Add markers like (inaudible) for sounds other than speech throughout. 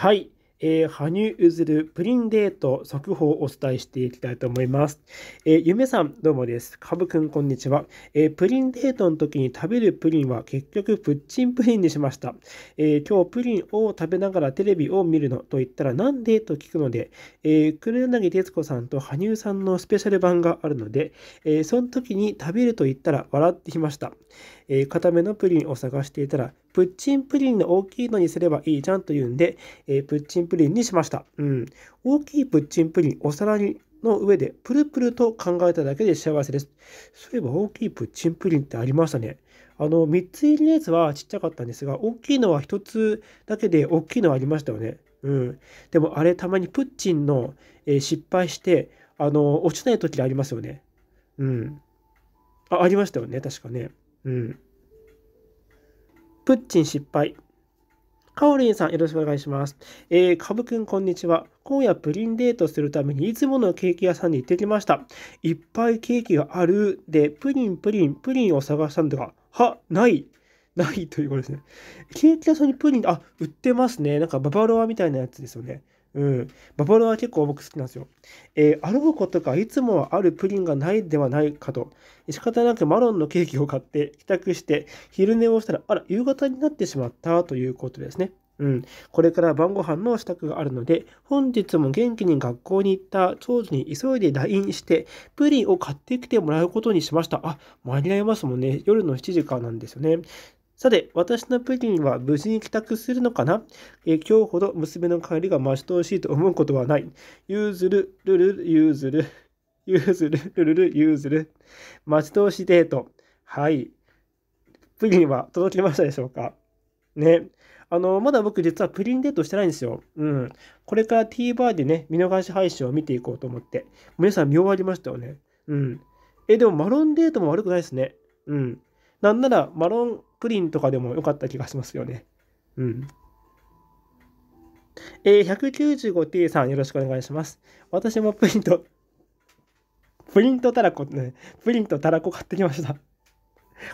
はい、えー、羽生結弦プリンデート速報をお伝えしていきたいと思います。えー、ゆめさん、どうもです。かぶくん、こんにちは、えー、プリンデートの時に食べるプリンは結局プッチンプリンにしました。え今日プリンを食べながらテレビを見るのと言ったらなんでと聞くので、えー、黒柳徹子さんと羽生さんのスペシャル版があるので、えその時に食べると言ったら笑ってきました。え固めのプリンを探していたらプッチンプリンの大きいのにすればいいじゃんというんで、えー、プッチンプリンにしました。うん。大きいプッチンプリン、お皿にの上でプルプルと考えただけで幸せです。そういえば大きいプッチンプリンってありましたね。あの、3つ入りのやつはちっちゃかったんですが、大きいのは1つだけで大きいのはありましたよね。うん。でもあれ、たまにプッチンの、えー、失敗して、あの、落ちない時ありますよね。うん。あ、ありましたよね、確かね。うん。プッチン失敗。カオリンさん、よろしくお願いします。えー、カブくん、こんにちは。今夜プリンデートするためにいつものケーキ屋さんに行ってきました。いっぱいケーキがある。で、プリン、プリン、プリンを探したんだが、は、ない。ないということですね。ケーキ屋さんにプリン、あ、売ってますね。なんかババロアみたいなやつですよね。うん。ババロアは結構僕好きなんですよ。えー、あろうことか、いつもはあるプリンがないではないかと。仕方なくマロンのケーキを買って帰宅して、昼寝をしたら、あら、夕方になってしまったということですね。うん。これから晩ご飯の支度があるので、本日も元気に学校に行った長女に急いで LINE して、プリンを買ってきてもらうことにしました。あ、間に合いますもんね。夜の7時からなんですよね。さて、私のプリンは無事に帰宅するのかな、え今日ほど娘の帰りが待ち遠しいと思うことはない。ゆうずる、るる、ゆうずる、ゆうずる、るるる、ゆうずる。待ち遠しいデート。はい。プリンは届きましたでしょうかね。あの、まだ僕実はプリンデートしてないんですよ。うん。これから TVer でね、見逃し配信を見ていこうと思って。皆さん見終わりましたよね。うん。え、でもマロンデートも悪くないですね。うん。なんならマロンプリンとかでも良かった気がしますよね。うん。えー、195T さんよろしくお願いします。私もプリント、プリントたらこ、ね、プリントたらこ買ってきました。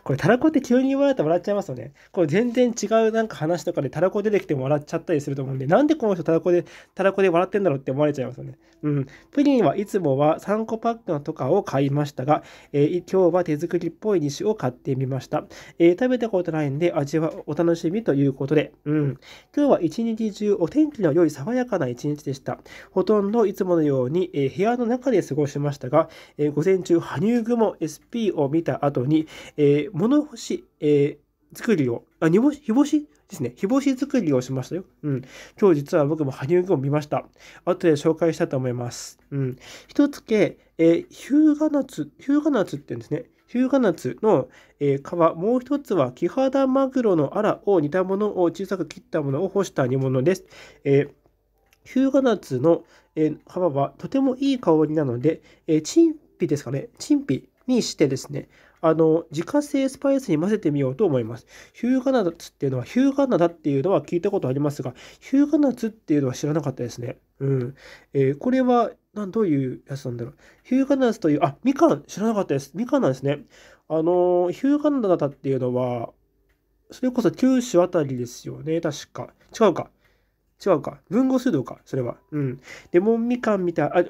これ、たらこって急に言われたら笑っちゃいますよね。これ、全然違うなんか話とかでたらこ出てきても笑っちゃったりすると思うんで、なんでこの人たらこで、たらこで笑ってんだろうって思われちゃいますよね。うん。プリンはいつもは3個パックのとかを買いましたが、えー、今日は手作りっぽい西を買ってみました。えー、食べたことないんで、味はお楽しみということで、うん。今日は一日中、お天気の良い爽やかな一日でした。ほとんどいつものように、えー、部屋の中で過ごしましたが、え午前中、羽生雲 SP を見た後に、ええー、物干し、えー、作りを、あ、煮干し、日干しですね。日干し作りをしましたよ。うん。今日実は僕も羽生君を見ました。後で紹介したいと思います。うん。一つけ、えー、ヒューガナツ、ヒューガナツって言うんですね。ヒューガナツの、えー、皮、もう一つはキハダマグロのアラを煮たものを小さく切ったものを干した煮物です。えーヒューガナツの、え皮はとてもいい香りなので、えチンピですかね、チンピにしてですね、あの、自家製スパイスに混ぜてみようと思います。ヒューガナダツっていうのは、ヒューガナダっていうのは聞いたことありますが、ヒューガナツっていうのは知らなかったですね。うん。えー、これは、なん、どういうやつなんだろう。ヒューガナツという、あ、みかん、知らなかったです。みかんなんですね。あの、ヒューガナダっていうのは、それこそ九州あたりですよね、確か。違うか。違うか。文語水道か、それは。うん。レモンみかんみたい、あ、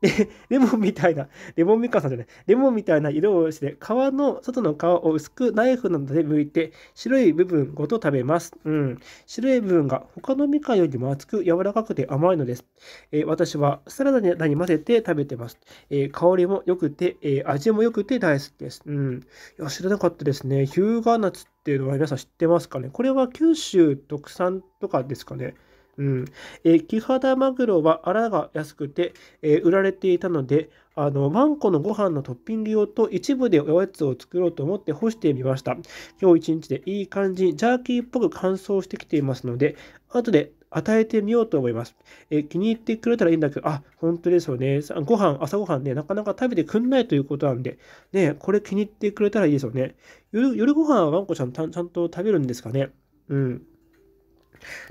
で、レモンみたいな、レモンみかんさんじゃない、レモンみたいな色をして、皮の、外の皮を薄くナイフなどで剥いて、白い部分ごと食べます。うん。白い部分が他のみかんよりも厚く柔らかくて甘いのです。えー、私はサラダに混ぜて食べてます。えー、香りも良くて、えー、味も良くて大好きです。うん。いや、知らなかったですね。ヒューガーナツっていうのは皆さん知ってますかねこれは九州特産とかですかね。うん。えキハダマグロはアラが安くて、え売られていたので、あの、ワンコのご飯のトッピング用と一部でおやつを作ろうと思って干してみました。今日一日でいい感じにジャーキーっぽく乾燥してきていますので、後で与えてみようと思います。え気に入ってくれたらいいんだけど、あ、本当ですよね。ご飯、朝ごはんね、なかなか食べてくんないということなんで、ね、これ気に入ってくれたらいいですよね。夜、夜ご飯はワンコちゃんちゃんと食べるんですかね。うん。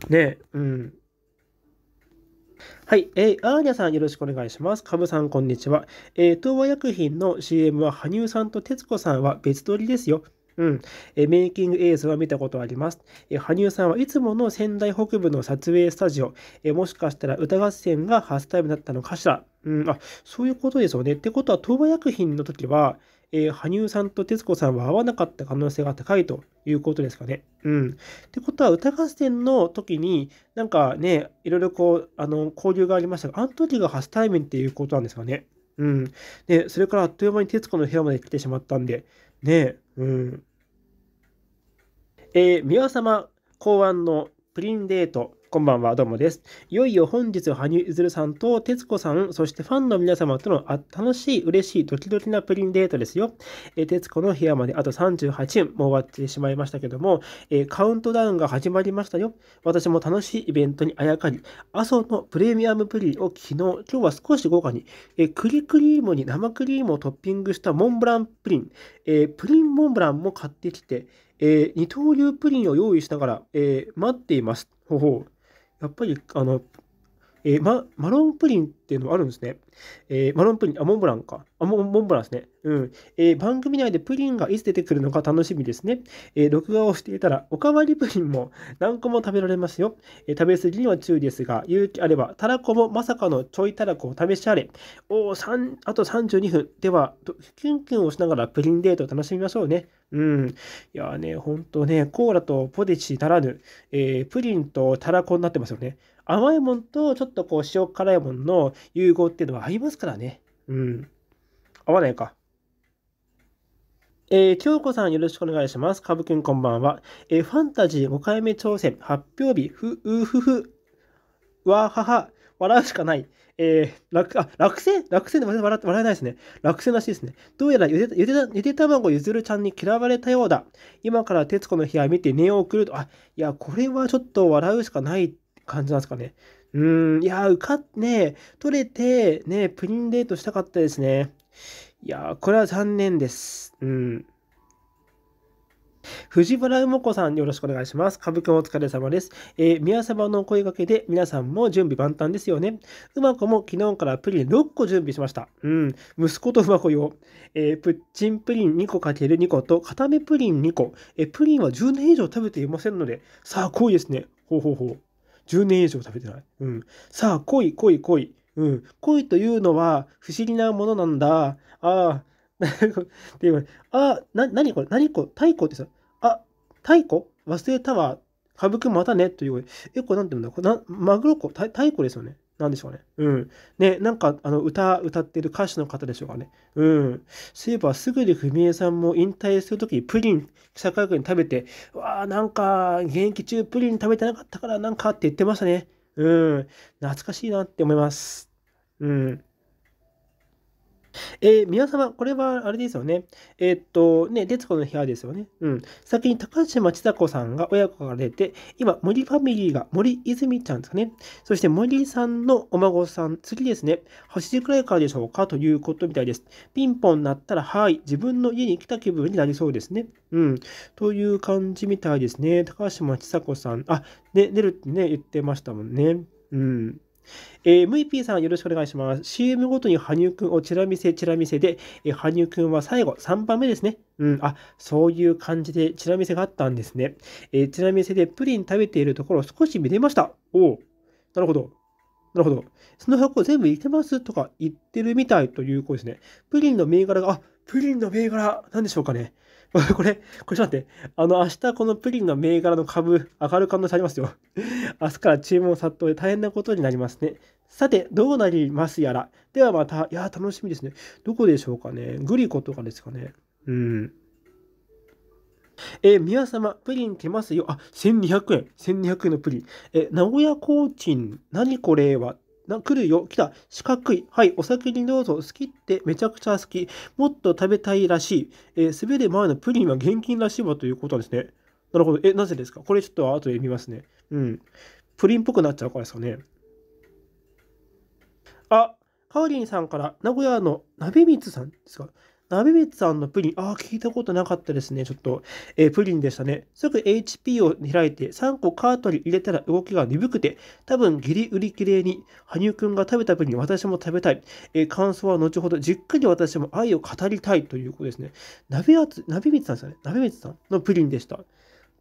ねうん。はい、えー、アーニャさんよろしくお願いします。カブさんこんにちは。えー、東和薬品の CM は羽生さんと徹子さんは別撮りですよ。うん、えメイキング映像は見たことあります、え羽生さんはいつもの仙台北部の撮影スタジオ、えもしかしたら歌合戦が初タイムだったのかしら、うん、あそういうことですよね。ってことは東和薬品の時は、えー、羽生さんと徹子さんは会わなかった可能性が高いということですかね。うん。ってことは、歌合戦の時に、なんかね、いろいろこう、あの、交流がありましたが、あの時が初対面っていうことなんですかね。うん。で、それからあっという間に徹子の部屋まで来てしまったんで、ねうん。えー、宮様考案のプリンデート。こんばんは、どうもです。いよいよ本日、羽生結弦さんと徹子さん、そしてファンの皆様との楽しい、嬉しい、ドキドキなプリンデートですよ。え徹子の部屋まであと38円、もう終わってしまいましたけども、えカウントダウンが始まりましたよ。私も楽しいイベントにあやかり、阿蘇のプレミアムプリンを昨日、今日は少し豪華に、え栗クリームに生クリームをトッピングしたモンブランプリン、えプリンモンブランも買ってきて、え二刀流プリンを用意しながら、え待っています。ほほう。やっぱりあのえー、ま、マロンプリンっていうのあるんですね。えー、マロンプリン、あ、モンブランか。あ、モンブランですね。うん。えー、番組内でプリンがいつ出てくるのか楽しみですね。え録画をしていたら、おかわりプリンも何個も食べられますよ。え食べ過ぎには注意ですが、勇気あれば、たらこもまさかのちょいたらこを試しあれ。おお、あと32分。では、キュンキュンをしながらプリンデートを楽しみましょうね。うん。いやね、ほんとね、コーラとポテチ足らぬ、えプリンとたらこになってますよね。甘いもんとちょっとこう塩辛いもんの融合っていうのはありますからね。うん。合わないか。えー、京子さんよろしくお願いします。かぶくんこんばんは。えー、ファンタジー5回目挑戦、発表日、ふ、うふふ、わはは、笑うしかない。えー、落、あ、落選落選で笑笑えないですね。落選らしいですね。どうやらゆでゆでゆで卵ゆずるちゃんに嫌われたようだ。今から徹子の部屋見て念を送ると、あ、いや、これはちょっと笑うしかない感じなんですかね。うーん、いやー、受かって、ね、取れて、ね、プリンデートしたかったですね。いやー、これは残念です。うん。藤原梅子さんよろしくお願いします。舞伎お疲れ様です。えー、宮様のお声掛けで皆さんも準備万端ですよね。うま子も昨日からプリン6個準備しました。うん、息子とうま子用。えー、プッチンプリン2個かける2個と固めプリン2個。えー、プリンは10年以上食べていませんので、さあ、濃いですね。ほうほうほう。10年以上食べてない。うん。さあ、来い来い来い。うん。恋というのは不思議なものなんだ。ああ。って言われ、あ、な、なにこれにこ太鼓ってさ、あ、太鼓忘れたわ。歌舞伎またねという。え、これなんて言うんだこれな、マグロ子太鼓ですよね。なんでしょうね。うん。ね、なんか、あの、歌、歌ってる歌手の方でしょうかね。うん。そういえば、すぐに文枝さんも引退するとき、プリン、記者会見食べて、わあ、なんか、現役中プリン食べてなかったから、なんかって言ってましたね。うん。懐かしいなって思います。うん。えー、皆様、これはあれですよね。えー、っと、ね、徹子の部屋ですよね。うん。先に高橋町田子さんが親子が出て、今、森ファミリーが森泉ちゃんですかね。そして森さんのお孫さん、次ですね、8時くらいからでしょうかということみたいです。ピンポン鳴ったら、はい、自分の家に来た気分になりそうですね。うん。という感じみたいですね。高橋町田子さん。あ、ね、出るってね、言ってましたもんね。うん。えー、v p さんよろしくお願いします。CM ごとに羽生くんをチラ見せチラ見せで、えー、羽生くんは最後3番目ですね。うん、あ、そういう感じでチラ見せがあったんですね。えー、チラ見せでプリン食べているところを少し見れました。おお、なるほど。なるほど。その箱全部いけますとか言ってるみたいという声ですね。プリンの銘柄が、あ、プリンの銘柄なんでしょうかね。(laughs) これ、これちょっと待って。あの、明日このプリンの銘柄の株、上がる可能性ありますよ。(laughs) 明日から注文殺到で大変なことになりますね。さて、どうなりますやら。ではまた、いや、楽しみですね。どこでしょうかね。グリコとかですかね。うん。え宮様、プリン来ますよ。あ、1200円。1200円のプリン。え名古屋コーチン、何これはな来るよ、来た、四角い、はい、お酒にどうぞ、好きってめちゃくちゃ好き、もっと食べたいらしい、えー、滑る前のプリンは現金らしいわということですね。なるほど、え、なぜですかこれちょっと後で見ますね。うん。プリンっぽくなっちゃうからですかね。あ、カオリンさんから、名古屋の鍋光さんですか鍋別さんのプリン、ああ、聞いたことなかったですね。ちょっと、えー、プリンでしたね。すぐ HP を開いて、3個カートに入れたら動きが鈍くて、多分ギリ売り切れに、羽生くんが食べたプリン、私も食べたい。えー、感想は後ほど、じっくり私も愛を語りたいということですね。鍋やつ、鍋別さんですよね。鍋別さんのプリンでした。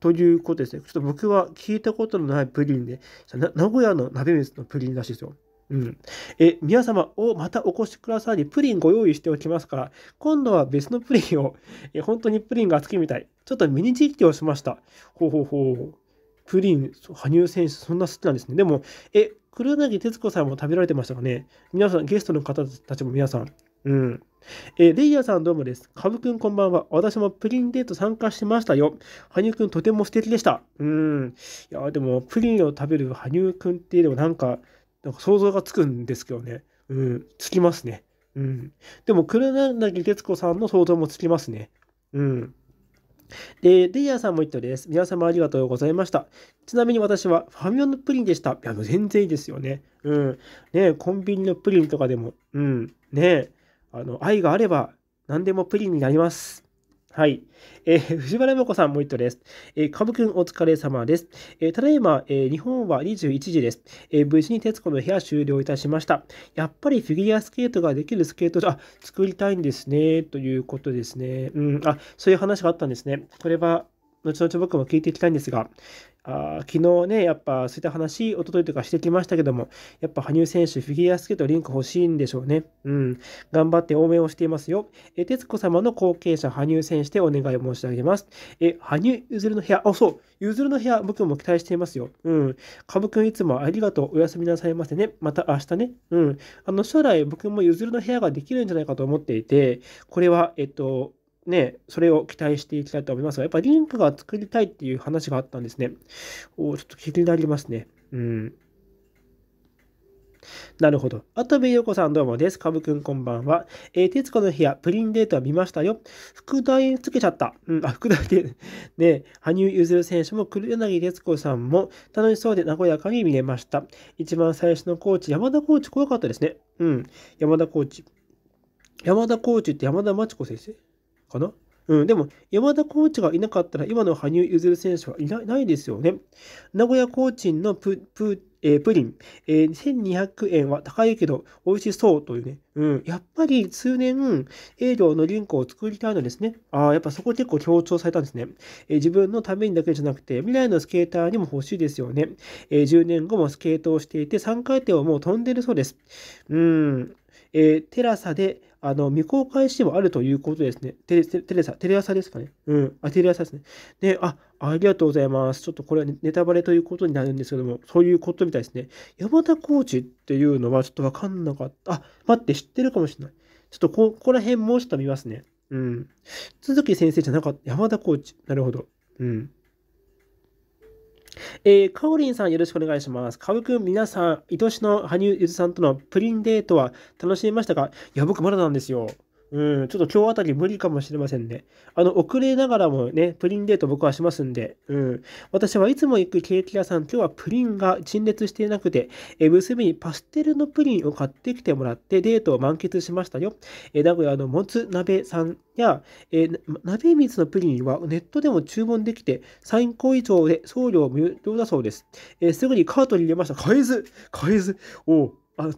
ということですね。ちょっと僕は聞いたことのないプリンで、名古屋の鍋別のプリンらしいですよ。うん。え、皆様をまたお越しください。プリンご用意しておきますから、今度は別のプリンを、え、本当にプリンが好きみたい。ちょっとミニ実況をしました。ほうほうほう。プリン、羽生選手、そんな好きなんですね。でも、え、黒柳徹子さんも食べられてましたかね。皆さん、ゲストの方たちも皆さん。うん。えレイヤーさんどうもです。かぶくんこんばんは。私もプリンデート参加しましたよ。羽生くんとても素敵でした。うん。いや、でも、プリンを食べる羽生くんっていうのはなんか、なんか想像がつくんですけどね。うん、つきますね。うん。でも、黒柳徹子さんの想像もつきますね。うん。で、レイヤーさんも言ったです。皆様ありがとうございました。ちなみに私はファミオのプリンでした。いや、全然いいですよね。うん。ねコンビニのプリンとかでも、うん。ねあの、愛があれば、何でもプリンになります。はい。えー、(laughs) 藤原山子さん、もう一度です。えー、かぶくん、お疲れ様です。えー、ただいま、えー、日本は21時です。えー、無事に徹子の部屋終了いたしました。やっぱりフィギュアスケートができるスケート場、あ、作りたいんですね、ということですね。うん、あ、そういう話があったんですね。これは、後々僕も聞いていきたいんですが、あ昨日ね、やっぱそういった話、おとといとかしてきましたけども、やっぱ羽生選手、フィギュアスケートリンク欲しいんでしょうね。うん。頑張って応援をしていますよ。え、徹子様の後継者、羽生選手でお願い申し上げます。え、羽生結弦の部屋、あ、そう、譲るの部屋、僕も期待していますよ。うん。かぶくんいつもありがとう。おやすみなさいませね。また明日ね。うん。あの、将来僕もゆずるの部屋ができるんじゃないかと思っていて、これは、えっと、ね、それを期待していきたいと思いますが、やっぱりリンクが作りたいっていう話があったんですね。おちょっと気になりますね。うん。なるほど。あと陽よこさんどうもです。かぶくんこんばんは。えー、徹子の部屋、プリンデートは見ましたよ。副題つけちゃった。うん、あ、副題で (laughs) ね、羽生結弦選手も黒柳徹子さんも楽しそうで和やかに見れました。一番最初のコーチ、山田コーチ怖かったですね。うん、山田コーチ。山田コーチって山田真知子先生かな。うん、でも、山田コーチがいなかったら、今の羽生結弦選手はいなないですよね。名古屋コーチンのププ,、えー、プリン、えー、1200円は高いけど、美味しそうというね。うん、やっぱり通年、営業のリンクを作りたいのですね。ああ、やっぱそこ結構強調されたんですね、えー、自分のためにだけじゃなくて、未来のスケーターにも欲しいですよね。えー、10年後もスケートをしていて、3回転をもう飛んでるそうです。うん、えー、テラサであの、未公開してもあるということですね。テレテレサ、テレ朝ですかね。うん。あ、テレ朝ですね。で、あ、ありがとうございます。ちょっとこれはネタバレということになるんですけども、そういうことみたいですね。山田コーチっていうのはちょっとわかんなかった。あ、待って、知ってるかもしれない。ちょっとこ、ここら辺もうちょっと見ますね。うん。鈴木先生じゃなかった。山田コーチ。なるほど。うん。えー、かおりんさんよろしくお願いします。かぶくん、皆さん、愛しの羽生結弦さんとのプリンデートは楽しみましたかいや、僕まだなんですよ。うん、ちょっと今日あたり無理かもしれませんね。あの、遅れながらもね、プリンデート僕はしますんで、うん。私はいつも行くケーキ屋さん、今日はプリンが陳列していなくて、え娘にパステルのプリンを買ってきてもらって、デートを満喫しましたよ。え名古屋のもつ鍋さんや、え鍋水のプリンはネットでも注文できて、3個以上で送料無料だそうです。えすぐにカートに入れました。買えず買えずおあ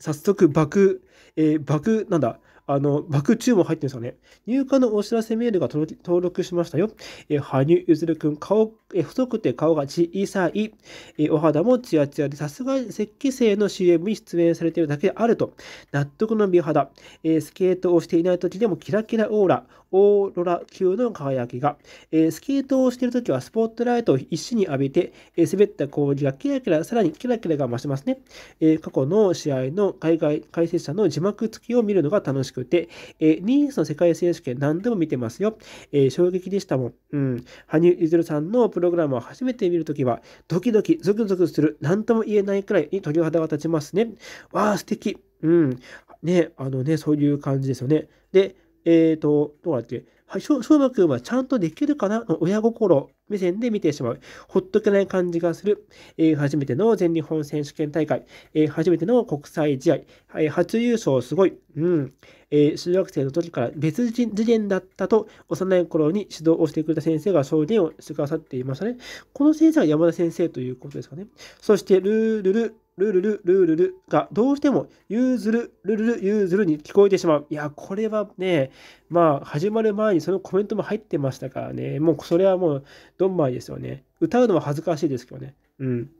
早速爆、えー、爆、なんだ、あの、バク注文入ってるんですよね。入荷のお知らせメールが登録しましたよ。え羽生結弦君、顔、え太くて顔が小さい。えお肌もツヤツヤで、さすが雪肌精の CM に出演されているだけであると。納得の美肌。えスケートをしていない時でもキラキラオーラ、オーロラ級の輝きが。えスケートをしている時はスポットライトを一に浴びて、え滑った氷がキラキラ、さらにキラキラが増しますね。え過去の試合の海外解説者の字幕付きを見るのが楽しくくて、えー、ニースの世界選手権何度も見てますよ。えー、衝撃でしたもん。うん。羽生結弦さんのプログラムを初めて見るときは、ドキドキ、ゾクゾクする、何とも言えないくらいに鳥肌が立ちますね。わあ、素敵。うん。ね、あのね、そういう感じですよね。で、えっ、ー、と、どうなって、はい、しょうまくんはちゃんとできるかなの親心目線で見てしまう。ほっとけない感じがする。えー、初めての全日本選手権大会。えー、初めての国際試合。えー、初優勝すごい。うん。えー、中学生の時から別次元だったと、幼い頃に指導をしてくれた先生が証言をしてくださっていましたね。この先生は山田先生ということですかね。そして、ルールル、ルルル、ルルルがどうしても、ユうずる、ルルル、ユうずるに聞こえてしまう。いや、これはね、まあ、始まる前にそのコメントも入ってましたからね、もうそれはもう、ドンマイですよね。歌うのは恥ずかしいですけどね。うん。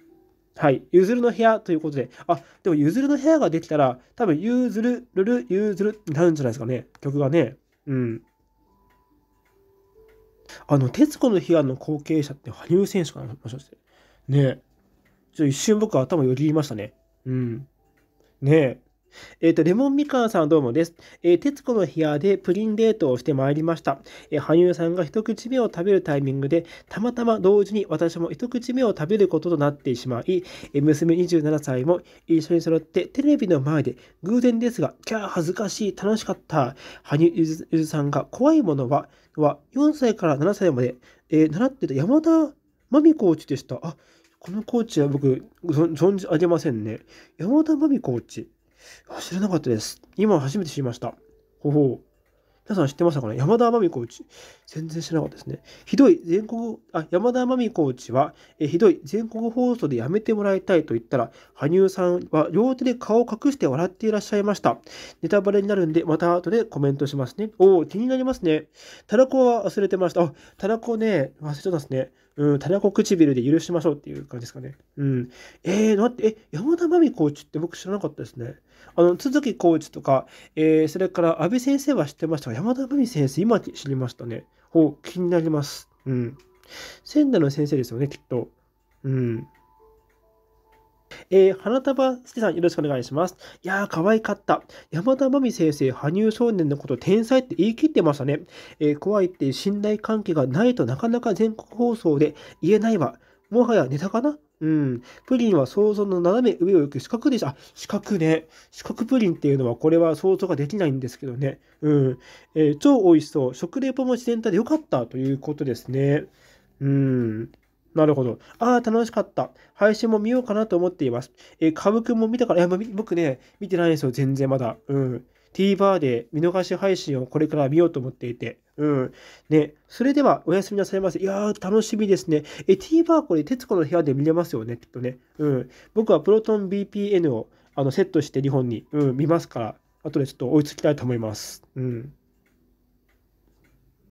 はい。ゆずるの部屋ということで。あ、でもゆずるの部屋ができたら、多分ゆずる、るる、ゆずるになるんじゃないですかね。曲がね。うん。あの、徹子の部屋の後継者って羽生選手かなもしかして。ねえ。ちょっと一瞬僕は頭よぎりましたね。うん。ねえ。えっ、ー、と、レモンみかんさんどうもです。えー、徹子の部屋でプリンデートをしてまいりました。えー、羽生さんが一口目を食べるタイミングで、たまたま同時に私も一口目を食べることとなってしまい、え娘27歳も一緒に揃ってテレビの前で、偶然ですが、キャー恥ずかしい、楽しかった。羽生ゆずさんが怖いものは、は4歳から7歳まで、え習ってた山田真美コーチでした。あ、このコーチは僕、存じ上げませんね。山田真美コーチ。知らなかったです。今初めて知りました。ほほう。皆さん知ってましたかね山田真美子うち。全然知らなかったですね。ひどい全国、あ、山田真美子うちは、えひどい全国放送でやめてもらいたいと言ったら、羽生さんは両手で顔を隠して笑っていらっしゃいました。ネタバレになるんで、また後でコメントしますね。おお、気になりますね。たらこは忘れてました。あ、たらこね、忘れてたんですね。うん、タナコ唇で許しましょうっていう感じですかね。うん。えー、だって、え、山田真美コーチって僕知らなかったですね。あの、都築コーチとか、えー、それから安部先生は知ってましたが、山田真美先生、今知りましたね。ほう、気になります。うん。仙台の先生ですよね、きっと。うん。えー、花束すけさん、よろしくお願いします。いやー、可愛かった。山田真美先生、羽生少年のこと天才って言い切ってましたね。えー、怖いって信頼関係がないとなかなか全国放送で言えないわ。もはやネタかなうん。プリンは想像の斜め上を行く四角でした。あ、四角ね。四角プリンっていうのは、これは想像ができないんですけどね。うん。えー、超美味しそう。食レポも自然体でよかったということですね。うん。なるほど。ああ、楽しかった。配信も見ようかなと思っています。えー、株くんも見たから、いや、僕ね、見てないんですよ、全然まだ。うん。TVer で見逃し配信をこれから見ようと思っていて。うん。ね、それではおやすみなさいませ。いやー、楽しみですね。え、TVer これ、徹子の部屋で見れますよね、きっとね。うん。僕はプロトン BPN をあのセットして日本に、うん、見ますから、後でちょっと追いつきたいと思います。うん。